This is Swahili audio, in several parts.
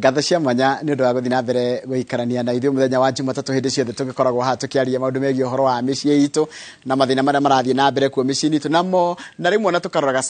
ngatho cia mwanya nä å ndå wa gå thiä na mbere gå ikarania na ithuä må thenya wa jumatatå hä ndä ciothe tå gä koragwo ha tå kä aria maå ndå megiä å horo wa mä ciä itå na mathä na marä a marathiä na mbere kuo mä ciä nitå namo na rä mwe ona tå karoraga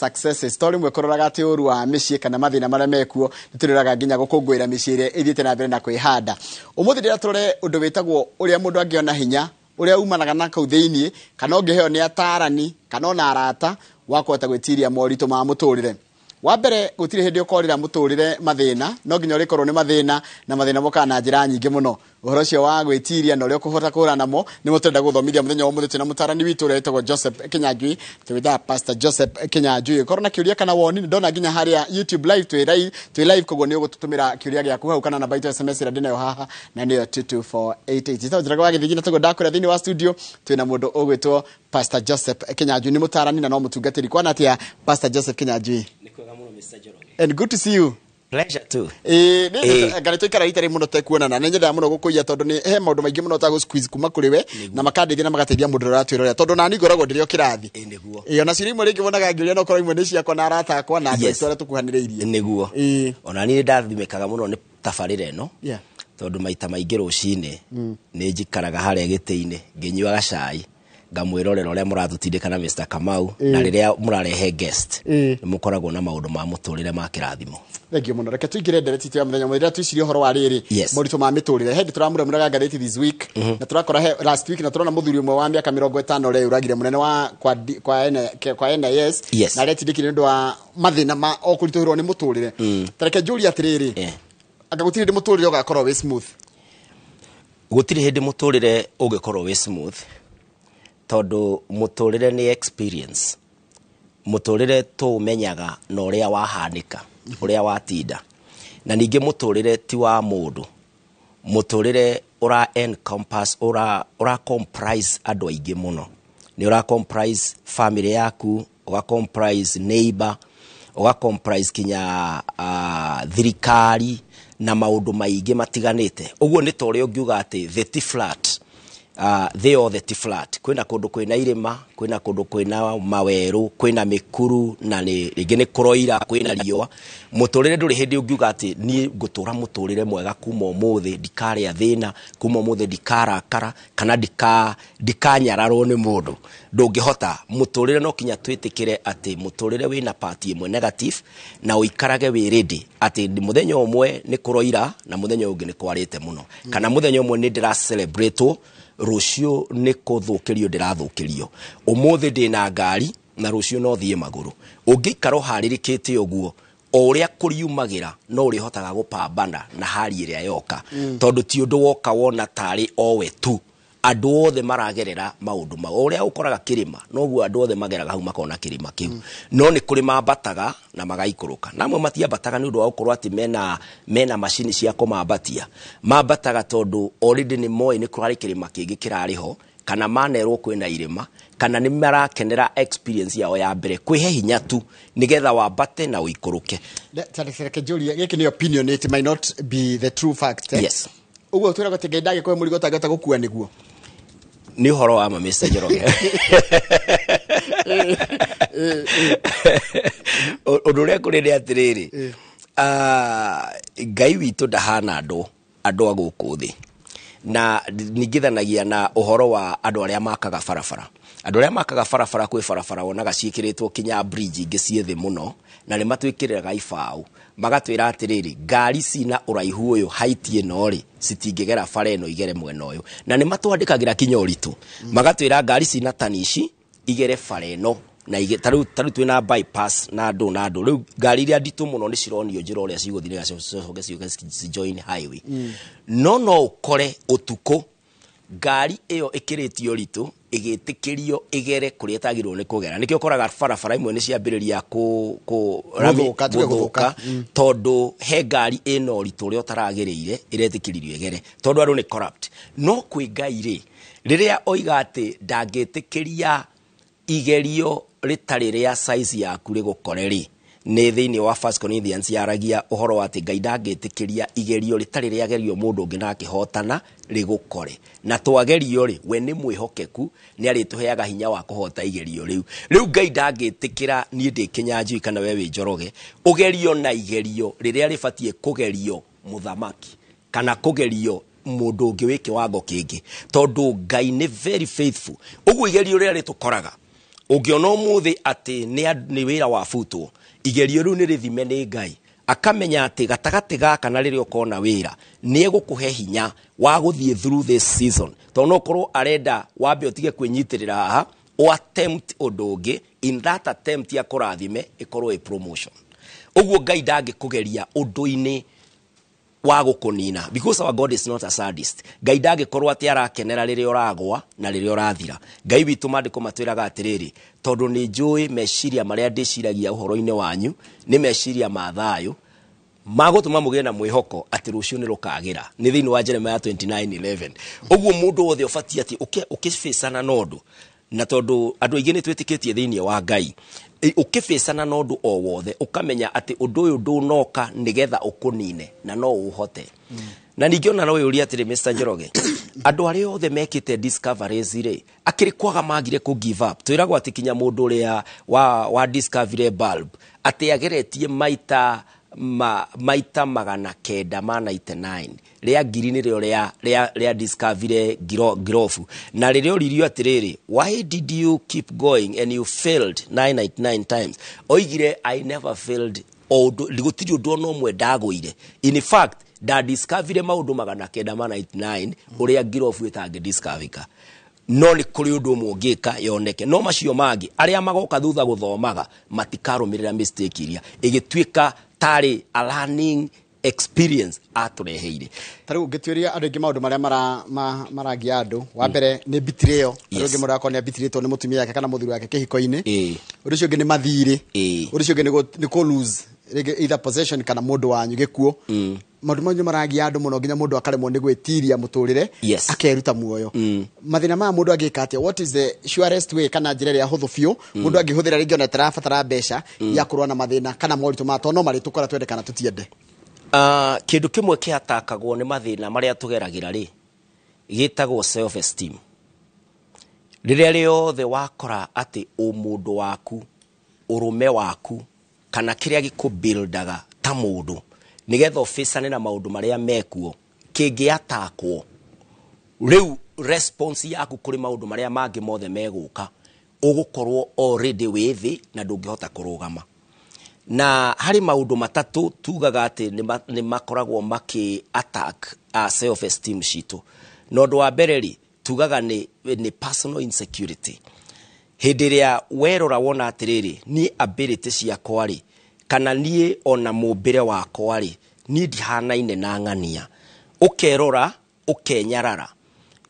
to rä mwe kå roraga atä å ru wa mä ciä kana mathä na marä a mekuo nä tå rä roraga nginya gå kå ngå ä ra mä ciä ä rä a ä thiä te na mbere na kwä handa å må thä ndä rä a tå rore å ndå wä tagwo å rä a må ndå angä ona hinya å rä a umanaga na kau thä iniä kana å ngä heo nä atarani kana ona arata wakå hota gwä tiria moritå ma må tå rä re wa mbere gũtirĩ hĩndĩ ũkorĩra mũtũrĩre mathĩna no nginya ũrĩkorwo nĩ mathina na mathina mokaga na njira nyingi muno uhoro ũcio wa gwitiria na ũrĩa ũkũhota kũhũra namo nĩ mũtũrenda guthomithia muthenya wa mũthĩ na mũtarani witũ ũrĩa wĩtagwo joseph kinyanjui twĩthaga pastor joseph kinyanjui korwo na kĩũria kana woni ndona nginya haria youtube live twĩ live live koguo ni ũgũtũtũmĩra kiuria gĩaku hau kana namba itũ sms ĩrĩa ndĩnayo haha na nĩyo 22488 ĩtagwo njĩraga wa gĩthigina tũguo ndakwĩra thĩinĩ wa studio twĩna mũndũ ũgwĩtwo pastor joseph kinyanjui nĩ mũtarani na no mũtungatĩri kwana atĩa pastor joseph kinyanjui And good to see you. Pleasure too. Eh, ĩĩ eh. ngarĩ tũikara rita rĩ mũno tekuonana nĩ nyendaga mũno gũkũiya tondũ nĩ he maũndũ maingĩ mũno tagũ squeeze kuma kũrĩ we na makandeithia na magateithia mũndũ ũrĩa ũratwĩra tondũ nani ngoragwo ndĩrĩ o kĩrathi eh, ĩĩ ona ciũria imwe rĩngĩ wonaga ngĩũria no korwo imwe nĩ ciakwa na arata akwa na andũ aitũ arĩa tũkuhanĩrĩirie nĩguo ona niĩ ndathimĩkaga mũno nĩ no ĩno tondũ maita maingĩ rũcinĩ mm. nĩ njikaraga harĩa gĩtĩ cai ngamwira rero ria muratutindikana Mr Kamau na mm. riria murarehe guest mm. ni mukoragwo na maundu ma muturire ma kirathimo thengio muno reke tuingire ndereti ya muthenya mwe rĩrĩa tuicirie ũhoro wa rĩrĩ moritũ ma mĩtũrĩre hĩndĩ tũramũremũraga ngathĩti this week mm-hmm. na tũrakora last week na tũrona mũthuri ũmwe wa mĩaka mĩrongo ĩtano reĩũragire mũnene wa kwa nis na aretindĩkire nĩ ũndũ wa mathĩna ma o kũritũhĩrwo nĩ mũtũrĩre mm. tareke njũria atĩrĩrĩ anga gũtirĩ hĩndĩ mũtũrĩre ũgakorwo wĩ smooth gũtirĩ hĩndĩ mũtũrĩre ũngĩkorwo wĩ smooth tondu muturire ni experience muturire tuumenyaga na uria wahanika uria watinda na ningi muturire ti wa mundu muturire ura encompass ura ura comprise andu aingi muno ni ura comprise family yaku uga comprise neighbor uga comprise kinya uh, thirikari na maundu maingi matiganite uguo ni ta ungiuga ati the flat uh, they all the tiflat kwina kundu kwina irima kwina kundu kwina maweru kwina mikuru na ni ringi ni kuroira kwina riua muturire nduri hindi ungiuga ati ni ngutura muturire mwega kuma umuthi dikare athina kuma dikara kara kana dika ndikanyararwo ni mundu ndungihota muturire no kinya twitikire ati muturire wina party imwe negative na uikarage wi ready ati muthenya umwe ni kuroira na muthenya ungi ni kwarite muno kana muthenya umwe ni ndira celebrate rucio nä kå thå kä rio ndä rathå kä rio å må thä ndä na ngari na rucio no thiä magå rå å ngä oria kuriumagira harä rä kä te å guo o rä a kå riumagä ra no å rä hotaga gå pambana na hari ä rä a yoka mm. tondå ti å ndå woka wona tarä owe tu andå othe maragerera maå ndå mau å rä a å koraga kä rä ma noguo andå othe mageraga hau makona kä rä kä u no nä kå rä mambataga na magaikå rå ka namwe matiambataga nä å ndå wa gå korwo atä mena, mena macini cia kå mambatia mambataga tondå orä nä moä nä kå rarä kä rä ma kä ngä kä rarä ho kana manerwo na irima kana nä marakenera experience yao ya mbere kwä hinya tu nä getha wambate na å ikå rå ke tareke njå may not be the true fact yes ragwo tä ngai ndagä koe må rigo tangä hota gå kua nä guo nä å horo wa ma njoroge å ndå å rä a kå rä nä atä rä rä ngai witå ndahana andå andå a gå kå thä na ningithanagia na uhoro wa andå arä a makaga barabara andå arä a makaga barabara kwä barabara wonaga ciäkä rä kinya bridge ingä ciä thä må no na nä matwä kä rä raga ibaå magatwä ra atä rä rä ngari cina å raihu å yå haiti ä ri rä bara ä no igere mwena å yå na nä matwandä kagä ra kinya å ritå magatwä ra ngari cina tanici igere bara ä no na tarä twä na bypass na andå na andå rä u ngari iria nditå må no nä cironio njä ra å rä a cigåthire gacoke ciåke cijoin highway mm. no no å kore å tukå ngari ä yo ä kä rä tio ritå igitikirio igere kuria itagirwo ni kugera nikio koraga barabara imwe ni ciambiriria guthuka tondu he ngari ina uritu uria utaragiriire iretikiririo igere tondu andu ni corrupt no kwi ngai ri riria oiga ati ndangiitikiria igerio ritarä rä a size yaku rä gå kore rä thä inä wa first Corinthians yaragia å horo wa atä ngai ndangä tä kä ria igerio rä tarä rä agerio må ndå na twagerio rä we nä mwä hokeku nä tå heaga hinya wa kå hota igerio rä u u ngai ndangä tä kä ra ndä kana we wä njoroge å gerio na igerio rä rä a rä batiä kå gerio må kana kå gerio må ndå wango kä ngä ngai very faithful å igerio rä a rä koraga muthi ati ni ni wira wa butwo igerio ru ni rithime ni ngai akamenya ati gatagati gaka na riri ũkona wira ni egukuhe hinya wa guthie through this season to no ũkorwo arenda wambe otige kwenyitirira haha o attempt odoge in that attempt ya kurathime ĩkorwo ĩ promotion ũguo ngai ndangĩkũgeria undu ini wa gukunina because our god is not a sadist ngai ndangĩkorwo atĩ arakenera rĩrĩa ũragwa na rĩrĩa ũrathira ngai witũ mandĩko matwĩraga rä tondå nä njåä meciria marĩa ndĩciragia ũhoro-inĩ wanyu nä meciria ma thayũ magũtũma mũgĩe na nä rå kagä ra nä thä thĩinĩ wa jeremia 2911 ũguo mũndũ wothe kä atĩ ũkĩbĩcana na ũndũ na twä tä kä tie thä thĩinĩ wa ngai ukĩbĩcana na ndu o wothe ati undu uyu ndu noka nigetha ukunine na no uhote na ningä ona no yũria atä Mr Njoroge arä a othe mekĩte discoveries akä rä kwaga magire kũ give up twĩragwo atĩ kinya mũndũ ũrĩa wa, wa discovery bulb atĩ ageretie maita ma, maita magana kenda ma 99 rĩa ngiri nĩrĩo rĩa rĩa rĩa discavire girofu na rĩrĩa oririo atĩrĩrĩ why did you keep going and you failed 99 times oigire i never failed gũtirĩ ũndũ ona ũmwe ndagũire in fact ndadiscavire maũndũ magana kenda ma 99 ũrĩa girofu ĩtangĩdiscavika no nĩ kũrĩ ũndũ ũmwe ũngĩka yoneke no macio mangĩ arĩa magoka thutha gũthomaga matikarũmĩrĩra mistake iria ĩgĩtuĩka tari a learning experience atureheire tariu ngituiria andu aingi maundu maria maragia andu wa mbere ni mbitire iyo andu aingi mundu akorwo ni ambitirĩtwo ni mutumia wake kana muthuri wake kĩhiko-inĩ ũndũ ũcio ũngĩ nĩ mathirĩ ũndũ ũcio ũngĩ nĩ kũ lose either possession kana mundu wanyu gĩkuo mm maundu mau maragia andu muno nginya mundu akaremwo ni gwitiria muturire yes. akeruta muoyo mm. mathina maya mundu angika atia what is the surest way kana njira ria huthu biu mm. mundu angihuthira ringi ona tarabatara mbeca mm. ya kurwa na mathina kana moritu ma tono mari tukora twende kana tutiende uh, ah, kindu kimwe kihatakagwo ni mathina maria tugeragira ri gitagwo self esteem rĩrĩa rĩothe wakora atĩ ũ mũndũ waku ũrũme waku kana kĩrĩa gĩkũbildaga ta mũndũ nigetha ubicane na maundu maria mekuo kingiatakwo riu response yaku kuri maundu maria mangi mothe meguka ugukorwo already wi thi na ndungihota kurugama na harĩ maũndũ matatũ tugaga atĩ nĩ makoragwo maki attack a uh, self esteem shito na ũndũ wa mbere rĩ tugaga ni, nĩ personal insecurity hĩndĩ ĩrĩa werora wona atĩrĩrĩ niĩ ability ciakwa rĩ kana niä ona må mbä re wakwarä rä niä ndihanaine na ng'ania å kerora å kenyarara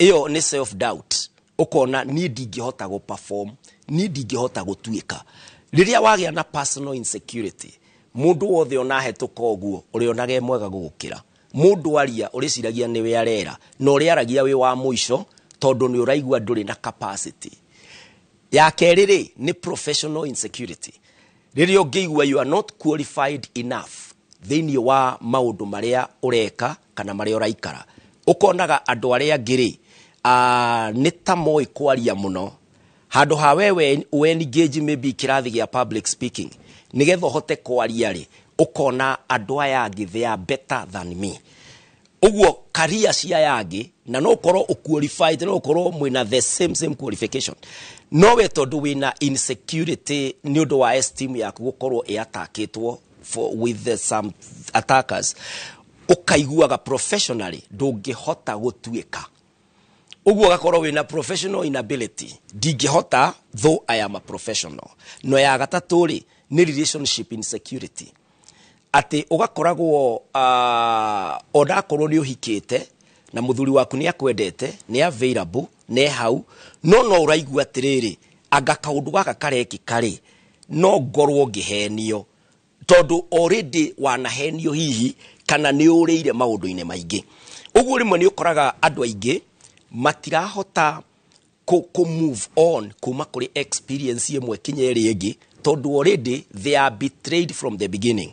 ä yo nä self doubt å kona niä ndingä hota gå perform niä ndingä hota gå tuä ka rä rä a wagä a na personal insecurity må ndå wothe hetå ka å guo å rä onage mwega gå gå kä ra må ndå aria å rä ciragia nä we arera na å rä aragia wä wa må ico tondå nä å raigua ndå rä na capacity ya kerä rä nä professional insecurity rĩrĩa ũngĩigua you are not qualified enough thĩinĩ wa maũndũ marĩa ũreka kana marĩa ũraikara ũkonaga andũ arĩa angĩ-rĩ uh, ah, nĩ ta moĩ kwaria mũno handũ ha wewe weningĩnji maybe kĩrathi gĩa public speaking nĩgetha ũhote kwaria-rĩ ũkona andũ aya angĩ they are better than me uguo karia cia yangi na no korwo qualified no korwo mwina the same same qualification no we tondu wina insecurity ni undu wa esteem yaku gukorwo i attackitwo for with the, some attackers ukaiguaga professionally ndungihota gutuika uguo gakorwo na professional inability ndingihota though i am a professional no ya gatatu ri ni relationship insecurity ati ugakoragwo uh, onakorwo ni uhikite na muthuri waku ni akwendete ni available ne hau no no rä atiriri anga kaundu gaka karekä karä no ngorwo ngihenio tondu already wanahenio hihi kana nä å rä ire maå ndå-inä maingä å guo rä mwe nä å koraga andå aingä matirahota kå move on kuma kå rä experience ä mwe kinya ä rä ä ngä tondå already they are betrayed from the beginning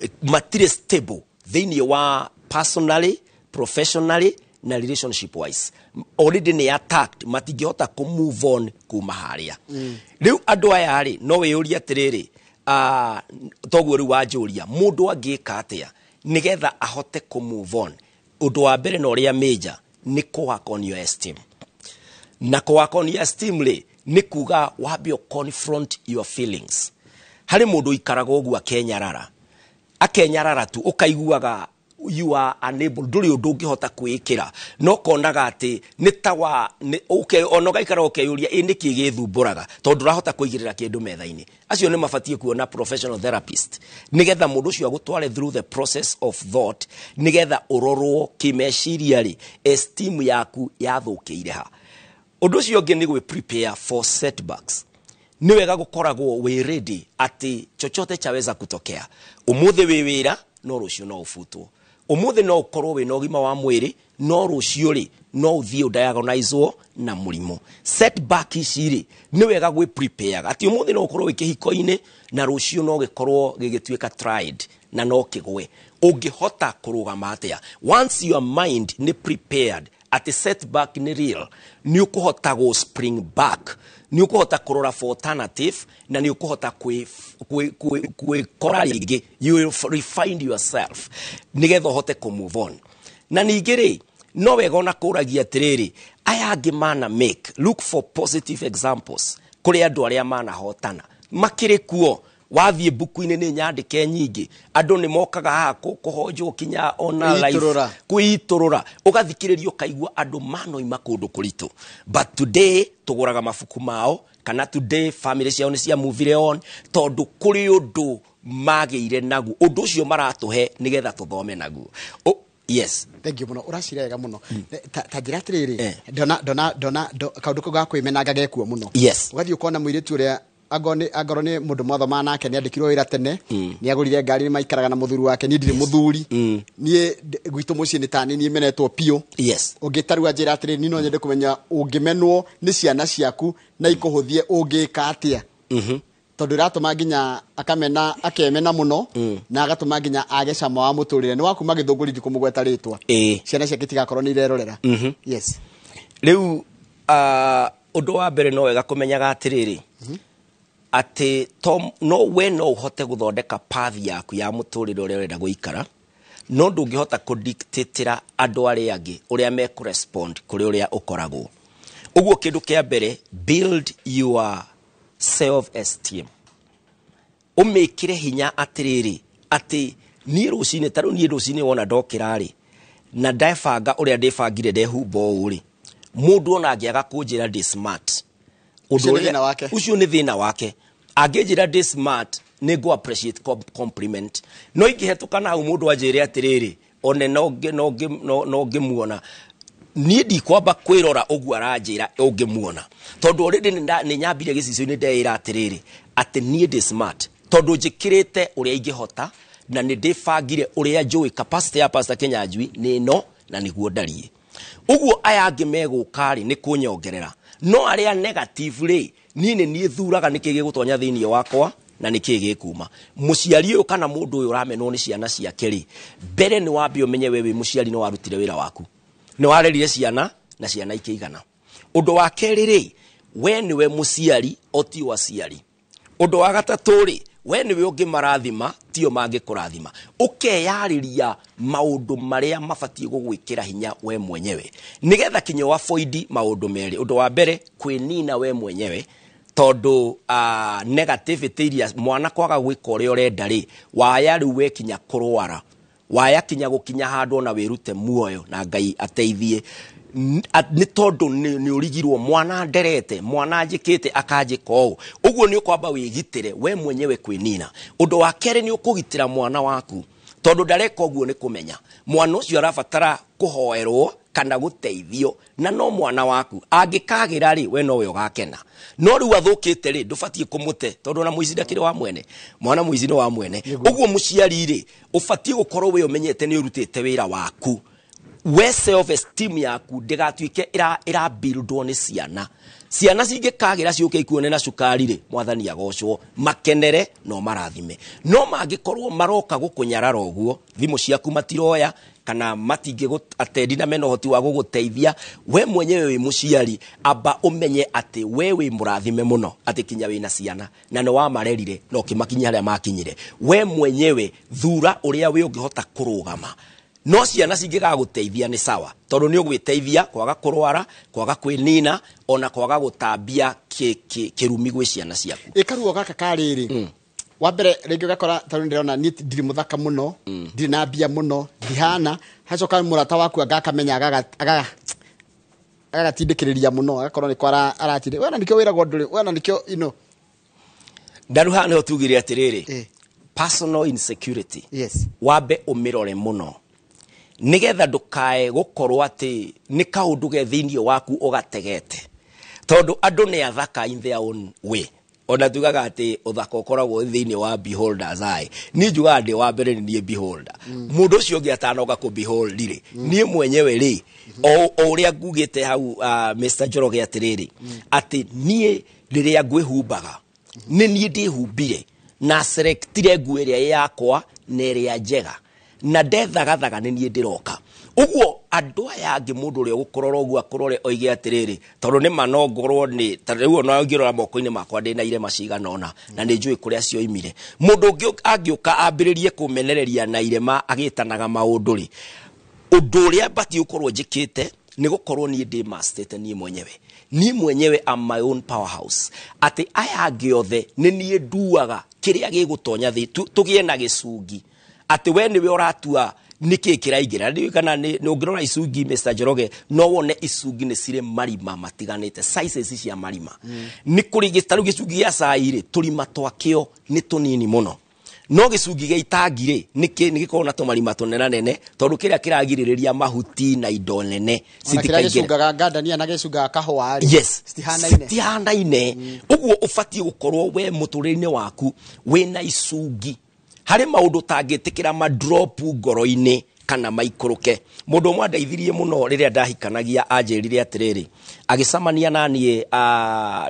Eh, material stable thĩinĩ wa personally professionally na relationship wise already nĩ attacked matingĩhota kũ move on kuma harĩa mm. rĩu andũ aya rĩ no wĩyũrie atĩrĩrĩ ah, toguo rĩu wanjũria mũndũ ka atĩa nĩgetha ahote ku move on ũndũ wa mbere na ũrĩa major nĩ kũwak on your esteem na kũwak on your esteem rĩ nĩ kuga wambe confront your feelings harĩ mũndũ ikaraga ũguo akenyarara akenyarara tu ukaiguaga you are unable nduri undu ngihota kwikira no konaga ati ni ta wa uke ona gaikara ukeyuria ini ki githumburaga tondu rahota kuigirira kindu methaini acio ni mabatiä kuona professional therapist nigetha å cio agå through the process of thought nigetha meciria rä ri esteem yaku ire ha undu ucio å cio å prepare for setbacks nä wega gå koragwo wä ready atä chochote chaweza kutokea thä wä wä ra no rå cio no å butwo thä no å korwo wä na å gima wa mwä no rå ciå rä no å thiä å diagonizwo na må rimå icirä nä wega gwä prepareaga atä å må thä no å korwo wä kä hiko-inä na rå ciå no gä korwo gä gä tuä ka na no kä gwe å ngä hota kå rå gama atä a once your mind nä prepared atĩ setback nĩ real nĩ ũkũhota gå spring back nä å kå hota kå rora na nä å kå hota kwä kora rä ngä nä getha å hote kå move on na ningä rä no wega ona kå ragia atä rä rä aya angä mana make look for positive examples kå rä andå arä a manahotana makä rä kuo wathiä mbuku-inä nä ke nyingä andå nä mokaga haha kåhonjwo kinya kwäitå rå ra å gathikä rä ria å kaigua andå manoima kå ndå kå ritå but today tå gå raga mabuku mao kana today family ciao nä ciamuvire on tondå kå rä å ndå magä ire naguo å ndå å cio maratå he nä getha tå thome naguo yes thank you muno uracira wega muno mm. Eh, ta njira atiriri eh. ndona ndona ndona kaundu kau gakwĩmenanga gekuo muno yes ũgathiĩ ũkona mũirĩtu ũrĩa angorwo nä må ndå mothe nake nä andä kirwo wä ra tene hmm. nä agårire ngari nä maikaraga na må thuri wake niä ndirä må thuri hmm. niä gwitå må ciä nä tani niä menetwo piå å ngä tarua njä ra atä rä ni no nyende kå menya å ngä menwo nä ciana ciaku na hmm. ikå hå thie å ngä ka atä a mm-hmm. tondå ratå nginya akamena akemena må no na agatå ma nginya age cama wa må tå rä re nä wakuma gä thå ngå riri kå må gweta rä twa eh. ciana ciake tigakorwo nä irerorera mm-hmm. yes. rä u å ah, ndå wa mbere no wega kå menyaga atä rä mm-hmm. rä atä no we no hote gũthondeka path yaku ya mũtũrĩre ũrĩa gå ikara no kå rä å rä a å koragwo å ũrĩa kä ndå kä a mbere build your self esteem ũmĩkĩre hinya atĩrĩrĩ atĩ niĩ rũcinĩ ta niä rå cinä wona ndokä rarä na ndebanga ndä bangire ndehumba rä må ndå ona aga kå njä ra ucio nä thä na wake angä njä smart nä ngå appreciate compliment no ingä hetå kana hau må ndå anjä re atä rä rä one no ngä muona niä ndikwamba kwä rora å guo aranjä ra å ngä muona tondå rä ndä nä nyambire gä cicio nä ndeä ra atä rä rä atä niä ndä smart tondå njä kä rä te å rä a ingä hota na nä ndä bangire å rä a njå ä ya pasta kenyanjui nä no na nä guo ndariä uguo aya angä megå rä nä kå nyongerera no arä a negative rä niä nä niä thuraga nä kä gä gå tonya thä iniä wakwa na nä kä gä kuma må ciari å yå kana må ndå å yå å ramenwo nä ciana ciake rä mbere nä wambe å menye we wä må ciari nä warutire wä ra waku nä warerire ciana na ciana ikä igana å ndå wa kerä rä we nä we må ciari o aciari å ndå wa gatatå rä we nä we å ngä marathima tio mangä kå rathima å keyarä maundu maria kä ra hinya we mwenyewe getha kinya wa foidi maundu meri undu wa mbere nina we mwenyewe tondu uh, negativity iria mwana kwaga a å urenda ri waya u we kinya kurwara waya kinya gukinya handu ona wirute muoyo na ngai ateithie nä tondå nä å rigirwo mwana nderete mwana njä te akanjä ka å å guo nä å kwamba wä gitä re we mwenyewe kwä nina å ndå wa kerä nä å kå gitä ra mwana waku tondå ndareka å guo nä kå menya mwana å cio arabatara kå hoerwo kana gå teithio na no mwana waku angä kagä ra rä we nowe å gakena no rä u kä te rä ndå batiä kå må te tondå na mũici ndakä rä wa mwene mwana mũici nä wa mwene å guo må ciari rä å batiä gå korwo wä å menyete nä å rutä te wä ra waku we self esteem ke ndigatuike irambildwo nä ciana ciana kagä ra ciå ke ikuone na cukari mwathani agocwo makenere no marathime no mangä korwo maroka gå kå nyarara å guo thimå ciaku matiroya kana matingä atendi na mena hoti wa gå gå teithia we mwenye wä må ciari amba å menye atä we wä må rathime må no atä kinya wä na ciana na nä wamarerire na å kä makinya harä a re we mwenyewe thura å rä a wä å ngä hota kå rå gama no ciana cingĩgaga gũteithia ni sawa tondũ nĩ ũgwĩteithia kwaga kũrwara kwaga kwĩnina ona kwaga gũtambia kĩrumi gwĩ ciana ciaku ĩ karuo gaka ka rĩrĩ mm. wa mbere rĩngĩ ũgakora tondũ ndĩrona niĩ ndirĩ mũthaka mũno ndirĩ mm. na mbia mũno ndihana hacoka mũrata waku angakamenya agaga agatindĩkĩrĩria mũno agakorwo nĩ kwara aratindĩ wena nĩkĩo wĩragwo ndũrĩ wena nĩkĩo ino ndaru haha nĩho tugire atĩrĩrĩ eh. personal insecurity yes. wambe ũmĩrore mũno nigetha ndukae gukorwo ati ni kaundu ge thiini waku ugategete tondu andu ni athaka in their own way ona tugaga ati å thaka å koragwo thä inä wa beholders ni juga ndä wa mbere ni niä beholder må mm. ndå å cio ku behold ri kå beholdire mm. niä mwenyewe rä mm-hmm. o å rä a ngugä te hau uh, njoroge atä rä mm. ati atä niä rä rä a ngwä humbaga mm-hmm. nä niä ndä humbire na selectire nguo ä yakwa na ä rä mm na ndethagathaga nä niä ndä roka uguo andå aya angä må ndå å rä a gå korora å guo akårore oige atä rä rä tondå nä ma no ngorwo ngä rora moko-inä makwa ndä na irema cigana ona na nä njå ä kå rä a cioimire må ndå å ngä angä å ka ambä rä rie kå menereria na irema agä tanaga maå ndå rä ũndũ ũrĩa batiĩ gũkorwo njĩkĩte nĩ gũkorwo niĩ ndĩ mastĩte niĩ mwenyewe niĩ mwenyewe am my own powerhouse atĩ aya angĩ othe nĩ niĩ nduaga kĩrĩa gĩgũtonya thĩ tũgĩe na gĩcungi atä we nä we å ratua nä kä kä raingä ra kana å ngä rora icungi mr njoroge no wone icungi nä cirä marima matiganä te cia marima nä kå rä ta rä u gä cungi gä acairä tå rima twakä o nä tå nini må no no gä cungi gä itangirä nä gä korwo na tå marima tå nena nene tondå kä rä a kä ragirä rä ria mahuti na indo nene citihanaine å mm. guo å batiä gå korwo we må tå rä rinä waku wä na icungi harä maå ndå tä kä ra madropu ngoro-inä kana maikũrũke mũndũ ũmwe andeithirie rä a ndahikanagia anjĩrire atĩrĩrĩ agĩcemania naniĩ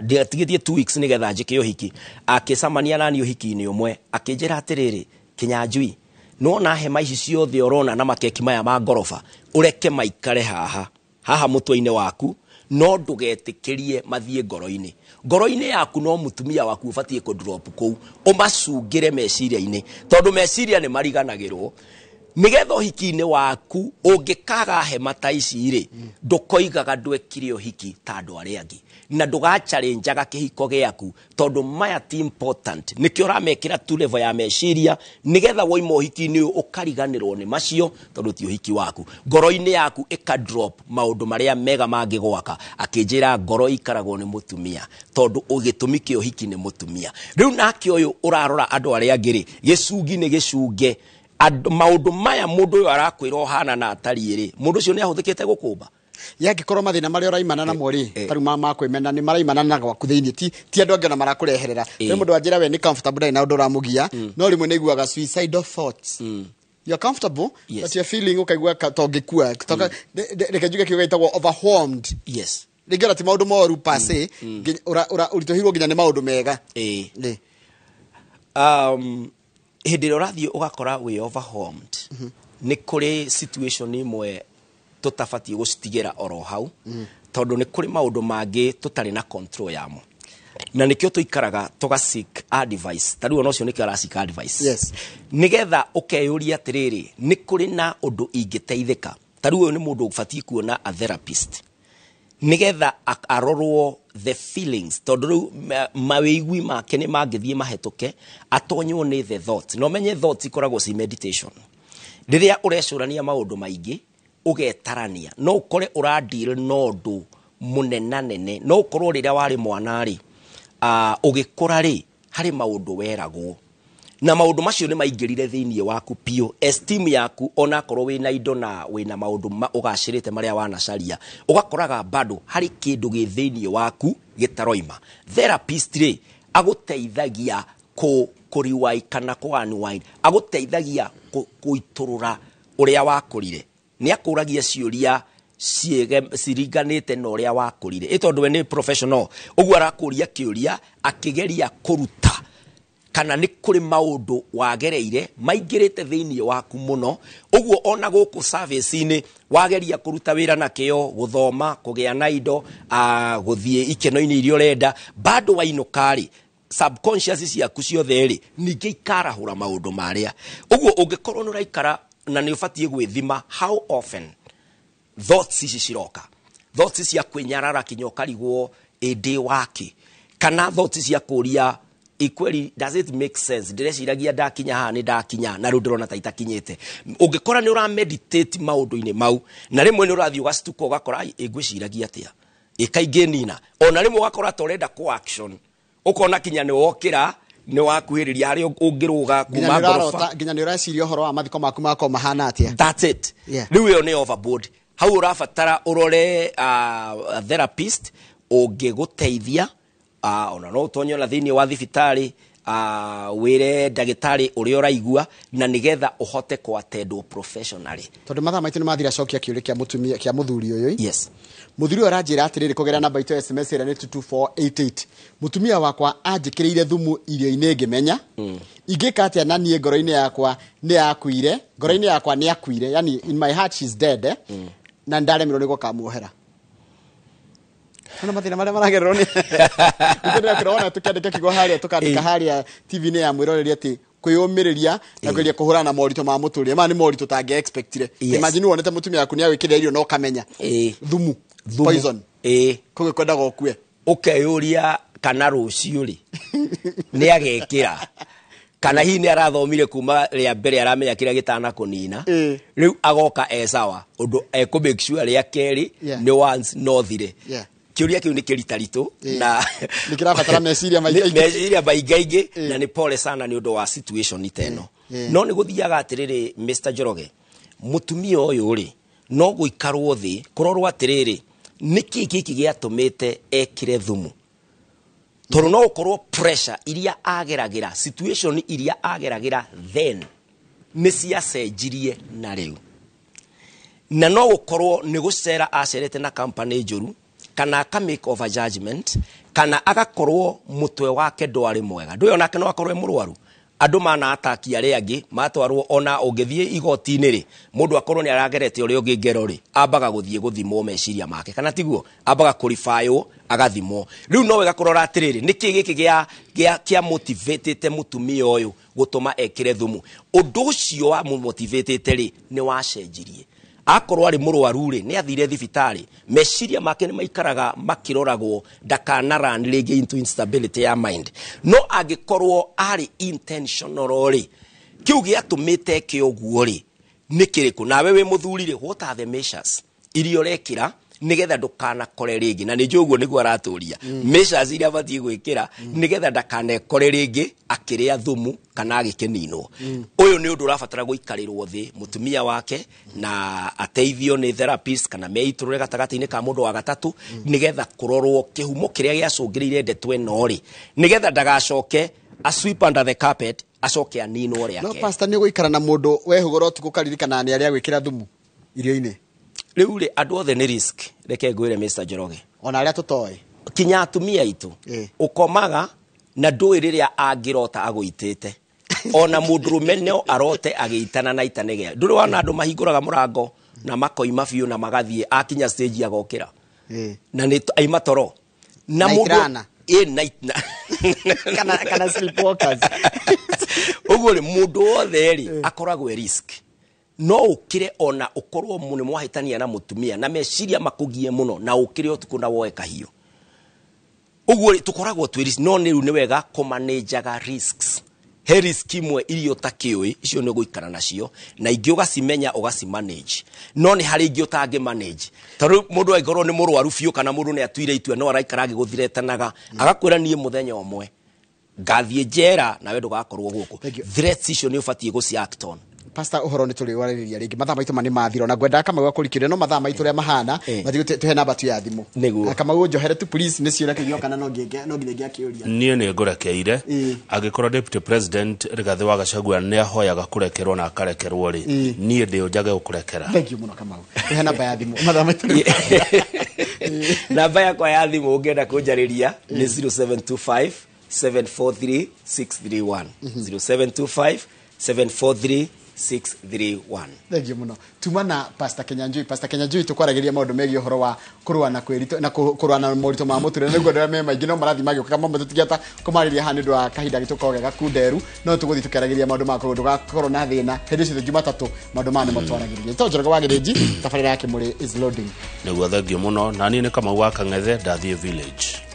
ndatigithie two weeks hiki njĩke ũhiki akĩcemania naniĩ ũhiki-inĩ ũmwe rä atĩrĩrĩ no na hema ici ciothe ũrona na makeki maya ma ngoroba reke maikare haha haha twa-inä waku no ndũgetĩkĩrie mathiĩ ngoro-inĩ ngoro-inĩ yaku no mũtumia waku ũbatiĩ kũdrop kũu ũmacungĩre meciria-inĩ tondũ meciria nĩ mariganagĩrwo nigetha hiki inĩ waku ũngĩkaga he ta ici-rĩ ndũkoigaga ndwekire ũhiki ta andũ arĩa angi na ndũgacharenjaga kihiko giaku tondu maya ti important nĩkĩ ũramekĩra tu level ya meciria nigetha woima ũhiki-inĩ ũyũ ũkariganĩrwo nĩ macio tondu ti hiki waku ngoro-inĩ yaku ĩka drop maũndũ maria mega mangĩgwaka akinjira ngoro ikaragwo ni mutumia tondu gĩtũmi kĩa ũhiki nĩ mũtumia rĩu nake ũyũ ũrarora andũ arĩa angĩ-rĩ gĩcungi nĩ gĩcunge maundu maya mundu uyu arakwira uhana na atari ri mundu ucio ni ahuthikite gukumba yangikorwo mathina maria uraimana namo ri eh, eh. taru ma ma kwimena ni maraimana na gwaku thiini ti ti andu angi ona marakureherera eh. ri mundu anjira we ni comfortable na undu uramugia mm. no rimwe ni iguaga suicidal thoughts mm. you're comfortable yes. but you're feeling ukaigua to ngikua mm. reke njuge kiuga itagwo overwhelmed yes rĩngĩ ona ti maũndũ moru pase ũritũhirwo nginya nĩ maũndũ mega hä ndä ä rä a å rathiä å gakora nä kå rä situation imwe tå tabatiä gå citigä ra oro hau tondå nä kå rä maå ndå mangä tå tarä na control yamo na nä kä o tå ikaraga tå gacik rä ona cio nä kä o aracik nä getha å keyå ria atä rä rä nä kå rä na å ndå ingä teithä ka mundu rä u å yå nä må ndå batiä kuona a therapist nigetha arorwo the feelings tondå rä u mawäigui make nä mangä thiä mahätå ke atonywo nä the thoughts no menye thoughts ikoragwo ci meditation rä rä a å ugetarania maå ndå maingä å getarania no å kore å na å ndå må nenanene no å korwo rä rä a warä mwana ri å ah, gä kå ra rä harä maå ndå weragwo na maundu macio ni maingirire thiini waku pio esteem yaku ona koro we na indo na we na maundu ma ugacirite maria sharia ugakoraga bado hari kindu gi thiini waku gitaroima therapist ri aguteithagia ku kuriwai kana ku unwind aguteithagia kuiturura uria wakurire ni akuragia ciuria ciriganite na uria wakurire i we ni professional ugwara kuria kiuria akigeria kuruta kana nä kå rä maå ndå wagereire maingä rä te thä iniä waku må no å guo ona gå kå wageria kå ruta wä ra na kä o gå thoma kå gä a na indo gå thiä ikeno-inä iria å renda bado wainå karä subconscious ciaku ciothe rä ningä ikarahå ra maå ndå marä a å guo å ngä korwo nä å raikara na nä å batiä gwä thima how often thoughts ici ciroka thoughts cia kwĩnyarara kinya ũkarigwo ĩndĩ wakĩ kana thoughts cia kũria equally does it make sense ndireciragia ndakinya haha nä ndakinya na rä u ndä rona taita kinyete ungikora ni ngä kora nä å mau na rimwe ni urathi å rathiä å gacituka å gakora ĩngwä ciragia atä a ĩkaingä nina ona rimwe ugakora å gakora ta å renda ũkona kinya ni wokira ni wakuhiriria wakuhä ungiruga ria harä a ni ngä rå ga wa mathiko maku mako mahana atä that's it u ä yo overboard hau urafatara urore uh, ah, therapist å Ah, ona no tonyo la thini wa thibitarä ah, wire dagitari uri uraigua na nigetha uhote kuatendwo professionally tondu mathaa maitu nimathira cokia kiuri kia mutumia kia muthuri uyu yes muthuri njira atiri ri kugera namba itu sms ira ni 22488 mutumia wakwa anjikireire thumu irio ine ngimenya mm. ingika atia na niĩ ngoro yakwa ni akuire ngoroini yakwa ni akuire yani in my heart she's dead eh? mm. na nĩ ndaremirwo ni gũkamuohera ona mathina maria maragererwo nä ndirakorwo ona tå kä andä ka kigo harä tå kandä ka harä a tv ne ya mwä roreria atä kwiyumiriria na kweria kuhura na morito ma muturi ma ni moritu tange expectire imagine wonete mutumia waku ni agwikirira irio na ukamenya thumu poison koguo kwendaga ukue ukeyuria kana rucio ri ni agekira kana hihi nä arathomire kuma rä a mbere aramenya kä rä a gä tana kå nina rä u agoka ecawa å ndå ekå rä a kerä nä nothire kiuria kiu ni kiritaritu eh. na nikirabatara meciria maingaingĩ meciria maingaingĩ eh. na ni pole sana ni undu wa situation iteno eh. no ni guthiaga atiriri Mr Joroge mutumia uyu ri no guikarwo thi kurorwo atiriri niki giki giatumite ekire thumu toro no ukorwo pressure iria ageragira situation iria ageragira then nä ciacenjirie na riu na no gukorwo ni gucera acerete na company njuru kana aka make over judgment kana agakorwo mutwe wake ndwari mwega ndu onake no akorwo e murwaru andå mana ataki arä angä matwarwo ona å ngä thiä igoti-inä rä må ndå akorwo nä aragerete å rä a å ngä ngero rä ambaga gå thiä gå thimwo meciria make kana tiguo ambaga kå ribayå agathimwo rä u no wega kå rora atä rä rä nä kä gä kä kä a te må tumia å yå gå tå ma ekä re thumu å ndå å cio wa te rä nä wacenjirie akorwo arä må rwaru rä nä athire thibitarä meciria make nä maikaraga makiroragwo ndakanaran rä into instability ya mind no angä korwo intentional rĩ kä u gä atå mä te kä å guo -rä nä kä rä kå nawe wä må thurirä what are the measures iria å rekä ra nigetha kore ringi na ninjå guo niguo araturia measures mm. iria abatiĩ gwikira mm. nigetha kore ringi akiria thumu kana agĩkĩninwo mm. ũyũ ni undu ũrabatara gũikarĩrwo thi mutumia wake na ateithio ni therapist kana meitũrũre gatagatĩ-inĩ ka mũndũ wa gatatu nigetha kũrorwo kĩhumo kĩrĩa gĩacũngĩrĩire ndetwa no ri nigetha ndagacoke a sweep under the carpet acoke aninwo rĩake no pastor ni ũgũikara na mũndũ wehũgũra ũtukũ karirikana nĩ arĩa gwĩkĩra thumu irio-inĩ riu ri andå othe nä risk reke ngwire Mr Njoroge ona aria tutoe kinya atumia itu å ukomaga na ndui riria angirota agwitite ona mundurume no arote agiitana na itanege nduri wona andu mahinguraga murango na makoima biu na magathie akinya stage agokira e. na ni aima toro na mundu kana kana sleepwalkers uguo ri mundu wothe ri akoragwo e risk no ukire ona ukorwo mune mwahitania na mutumia na meciria makugie muno na ukire utuku na woe kahio uguo tukoragwo twiris no ni ru ni wega kumanejaga risks he risk imwe iria utakiui icio ni guikana nacio na ingi ugacimenya ugacimanage no ni hari ingi utangi manage taru mundu aigoro ni murwaru biu kana mundu ni atuire itwe no araikara agiguthiretaga agakwira nie muthenya umwe ngathie njera nawe gakorwo guku threats icio ni ubatie guci act on pasta uhoro ni tuli wale ya mathaa maitũ ito mani mathira na gwenda kama kamau akũrikĩrio no mathaa ito ya mahana na eh. tigå tũhe batu tu ya thimũ kama kamau johere tu please nĩ ciũra kĩgio kana no nginya ngĩakĩũria ni nĩ ngũrekeire angĩkorwo deputy president Rigathĩ wa Gachagua nĩ ahoyaga kũrekerwo na akarekerwo rĩ niĩ ndĩ njage gũkũrekera thank you mũno kamau tũhe namba ya thimũ ito maitũ namba yakwa ya thimũ ũngĩenda kũnjarĩria ni 0725 743 631 0725 743 631 må no tuma na pastor kenya njui pastor kenya njui tå kwaragä maå ndå å wa kå na kwäritå na kå rå na moritå ma må tå rä nä me maingä no marathiä magä åkaga mamwe tå tige ta kå marä ria haha nä å ndå wa kahinda gä tå korwo gega kunderu no tå gå thiä tå keragä ria maå ndå makorwo ndå gakorwo na thä na hä ndä ciothe jumatatå maå ndå maya nä matwaragä ria ito njoroga wa rä nji tabarä ra yake må rä nä guo thengiå må no naniä nä kamau wa ndathiä village